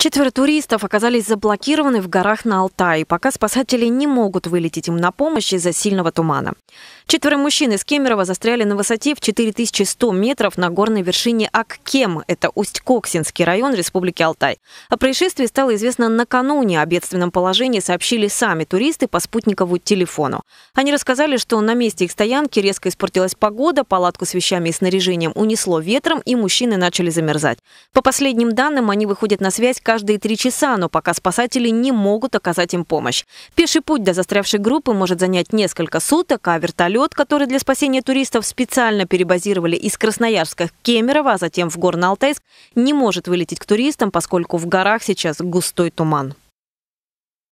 Четверо туристов оказались заблокированы в горах на Алтае, пока спасатели не могут вылететь им на помощь из-за сильного тумана. Четверо мужчин из Кемерово застряли на высоте в 4100 метров на горной вершине Аккем, это Усть-Коксинский район Республики Алтай. О происшествии стало известно накануне. О бедственном положении сообщили сами туристы по спутникову телефону. Они рассказали, что на месте их стоянки резко испортилась погода, палатку с вещами и снаряжением унесло ветром, и мужчины начали замерзать. По последним данным, они выходят на связь каждые три часа, но пока спасатели не могут оказать им помощь. Пеший путь до застрявшей группы может занять несколько суток, а вертолет, который для спасения туристов специально перебазировали из Красноярска в Кемерово, а затем в Горно-Алтайск, не может вылететь к туристам, поскольку в горах сейчас густой туман.